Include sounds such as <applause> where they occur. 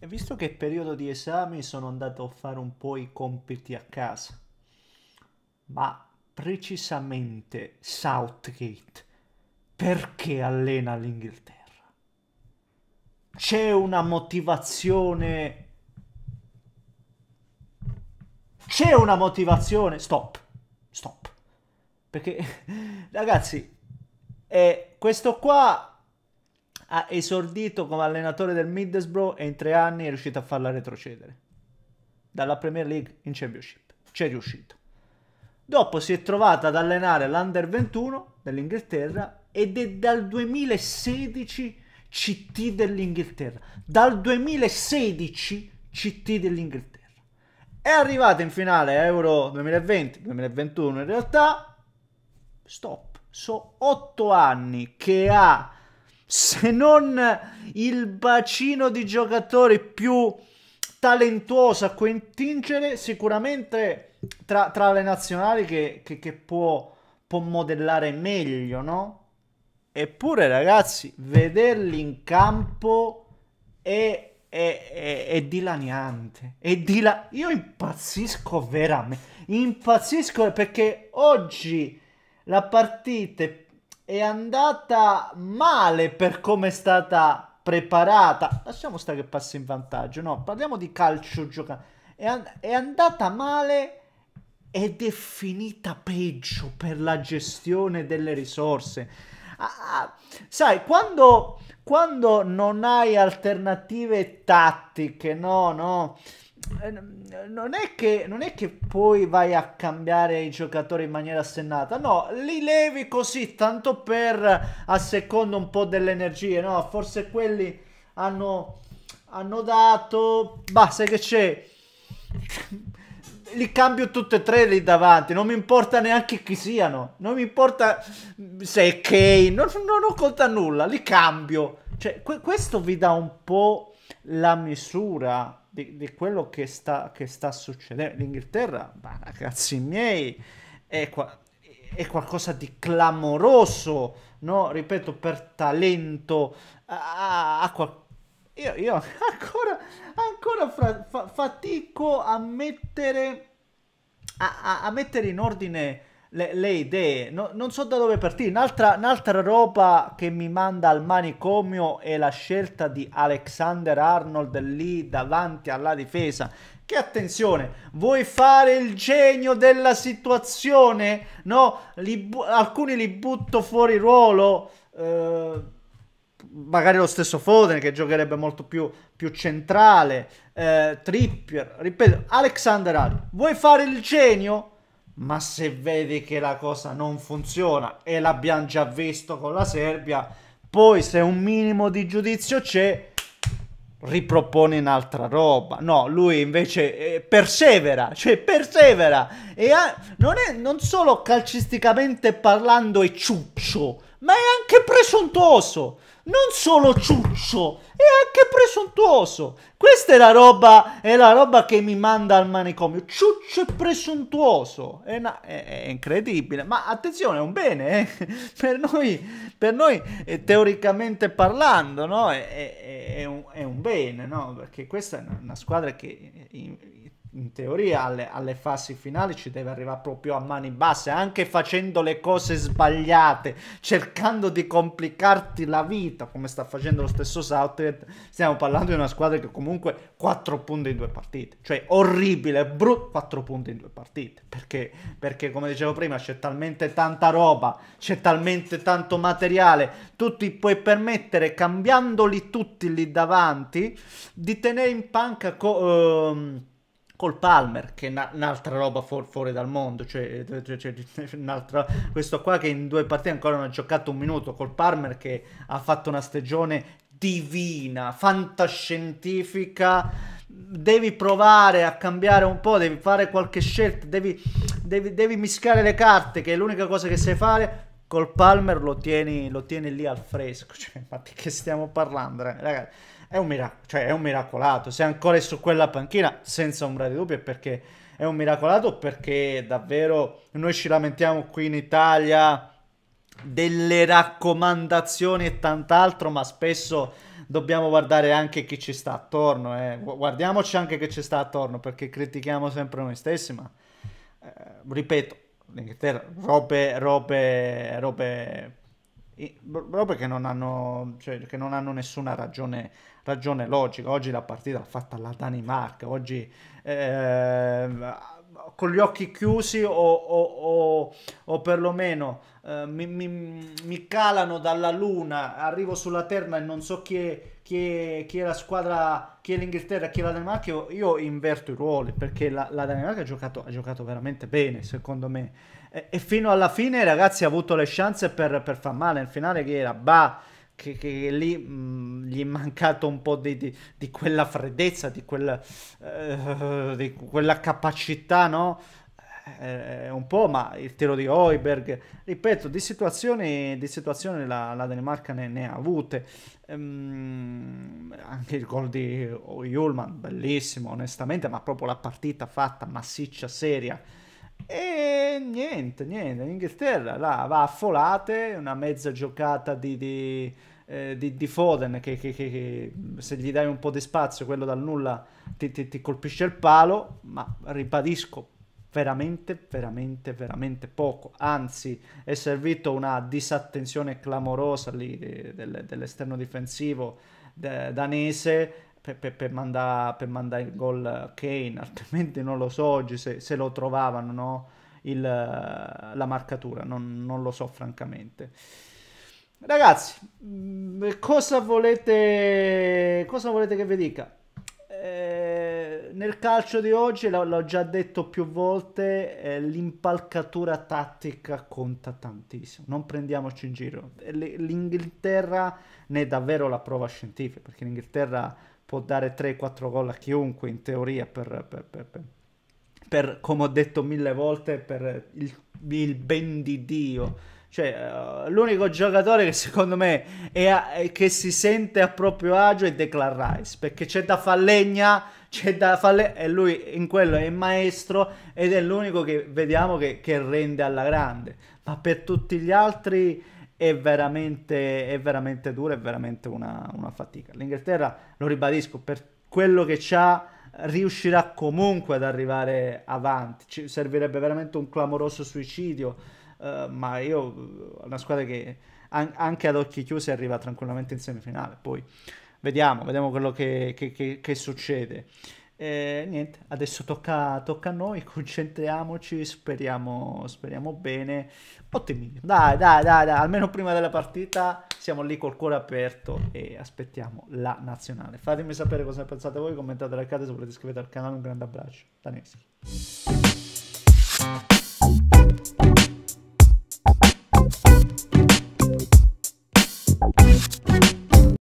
E visto che è periodo di esami sono andato a fare un po' i compiti a casa, ma precisamente Southgate perché allena l'Inghilterra? C'è una motivazione... C'è una motivazione... Stop, stop. Perché, <laughs> ragazzi, eh, questo qua ha esordito come allenatore del Middlesbrough e in tre anni è riuscito a farla retrocedere. Dalla Premier League in Championship. C'è riuscito. Dopo si è trovata ad allenare l'Under 21 dell'Inghilterra ed è dal 2016 CT dell'Inghilterra. Dal 2016 CT dell'Inghilterra. È arrivata in finale a Euro 2020-2021 in realtà. Stop. So otto anni che ha se non il bacino di giocatori più talentuoso a contingere, sicuramente tra, tra, le nazionali che, che, che può, può modellare meglio, no? Eppure, ragazzi, vederli in campo è, è, è, è dilaniante. È dila- Io impazzisco veramente. Impazzisco perché oggi la partita è è andata male per come è stata preparata. Lasciamo stare che passi in vantaggio, no, parliamo di calcio giocato. È, an- è andata male ed è finita peggio per la gestione delle risorse. Ah, ah sai, quando, quando non hai alternative tattiche, no, no eh, non è, che, non è che poi vai a cambiare i giocatori in maniera assennata, no, li levi così tanto per a seconda un po' delle energie, no? Forse quelli hanno, hanno dato, basta che c'è, li cambio tutti e tre lì davanti, non mi importa neanche chi siano, non mi importa se è Kane, non, non, non conta nulla, li cambio. Cioè, que questo vi dà un po' la misura di, di quello che sta, che sta, succedendo. L'Inghilterra, ma ragazzi miei, è, qua, è qualcosa di clamoroso, no? Ripeto, per talento, a, a, a, io, io, ancora, ancora fra, fa, fatico a mettere, a mettere in ordine le, le idee, no, non so da dove partire. Un'altra, un'altra roba che mi manda al manicomio è la scelta di Alexander Arnold lì davanti alla difesa. Che attenzione, vuoi fare il genio della situazione? No, li alcuni li butto fuori ruolo. Eh, magari lo stesso Foden che giocherebbe molto più, più centrale. Eh, Trippier, ripeto, Alexander Arnold, vuoi fare il genio? ma se vedi che la cosa non funziona e l'abbiamo già visto con la Serbia, poi se un minimo di giudizio c'è, ripropone un'altra roba. No, lui invece eh, persevera, cioè persevera. E ha, non è non solo calcisticamente parlando è ciuccio, ma è anche presuntuoso non solo ciuccio, è anche presuntuoso. Questa è la roba, è la roba che mi manda al manicomio. Ciuccio e presuntuoso. È, una, è, è incredibile. Ma attenzione, è un bene. Eh? <laughs> Per noi, per noi eh, teoricamente parlando, no? è, è, un, è un bene, no? Perché questa è una squadra che eh, in teoria alle, alle, fasi finali ci deve arrivare proprio a mani basse, anche facendo le cose sbagliate, cercando di complicarti la vita, come sta facendo lo stesso Southgate. Stiamo parlando di una squadra che comunque 4 punti in due partite, cioè orribile, brutto 4 punti in due partite, perché, perché come dicevo prima c'è talmente tanta roba, c'è talmente tanto materiale, tu ti puoi permettere, cambiandoli tutti lì davanti, di tenere in panca... Co- um, Col Palmer, che è na- un'altra roba fu- fuori dal mondo, cioè, eh, cioè, cioè <laughs> questo qua che in due partite ancora non ha giocato un minuto, col Palmer che ha fatto una stagione divina, fantascientifica. Devi provare a cambiare un po', devi fare qualche scelta, devi, devi, devi mischiare le carte, che è l'unica cosa che sai fare. Col Palmer lo tieni, lo tieni lì al fresco. <laughs> Cioè, ma di che stiamo parlando, ragazzi? è un, mirac- cioè, è un miracolato. Se ancora è su quella panchina, senza ombra di dubbio, è perché è un miracolato, perché davvero noi ci lamentiamo qui in Italia delle raccomandazioni e tant'altro, ma spesso dobbiamo guardare anche chi ci sta attorno. Eh. Guardiamoci anche chi ci sta attorno, perché critichiamo sempre noi stessi, ma eh, ripeto, l'Inghilterra, robe, robe, robe proprio perché non hanno, cioè, perché non hanno nessuna ragione, ragione, logica. Oggi la partita l'ha fatta la Danimarca, oggi eh, con gli occhi chiusi o, o, o, o perlomeno eh, mi, mi, mi, calano dalla luna, arrivo sulla terra e non so chi è, chi è, chi è la squadra, chi è l'Inghilterra, chi è la Danimarca, io, io inverto i ruoli perché la, la Danimarca ha giocato, ha giocato veramente bene secondo me e, e fino alla fine ragazzi ha avuto le chance per, per far male. Nel finale che era Bah, che, che, che lì mh, mm, gli è mancato un po' di, di, di quella freddezza, di, quel, eh, di quella capacità, no? Eh, eh un po', ma il tiro di Oiberg, ripeto, di situazioni, di situazioni la, la Danimarca ne, ne ha avute. Ehm, anche il gol di Julman, bellissimo, onestamente, ma proprio la partita fatta massiccia, seria e niente, niente, l'Inghilterra là, va a folate, una mezza giocata di, di, eh, di, di Foden che, che, che, che, se gli dai un po' di spazio, quello dal nulla ti, ti, ti colpisce il palo, ma ribadisco, veramente, veramente, veramente poco. Anzi, è servito una disattenzione clamorosa lì eh, dell'esterno difensivo danese per, per, per mandare manda il gol Kane, altrimenti non lo so oggi se, se lo trovavano no? il, la marcatura, non, non, lo so francamente. Ragazzi, mm, cosa volete, cosa volete che vi dica? Eh, nel calcio di oggi, l'ho già detto più volte, eh, l'impalcatura tattica conta tantissimo, non prendiamoci in giro. L'Inghilterra ne è davvero la prova scientifica, perché l'Inghilterra può dare 3-4 gol a chiunque in teoria per, per, per, per come ho detto mille volte per il, il ben di Dio cioè uh, l'unico giocatore che secondo me è a, è che si sente a proprio agio è Declan Rice perché c'è da far legna c'è da far falle- e lui in quello è maestro ed è l'unico che vediamo che, che rende alla grande ma per tutti gli altri è veramente, è veramente dura, è veramente una, una fatica. L'Inghilterra, lo ribadisco, per quello che ha riuscirà comunque ad arrivare avanti. Ci servirebbe veramente un clamoroso suicidio, eh, ma io una squadra che an- anche ad occhi chiusi arriva tranquillamente in semifinale. Poi vediamo, vediamo quello che, che, che, che succede. E niente, adesso tocca, tocca a noi, <laughs> concentriamoci, speriamo, speriamo bene. Ottimismo, dai, dai, dai, dai, almeno prima della partita siamo lì col cuore aperto e aspettiamo la nazionale. Fatemi sapere cosa ne pensate voi, commentate, like, se volete iscrivetevi al canale, un grande abbraccio. Daneschi.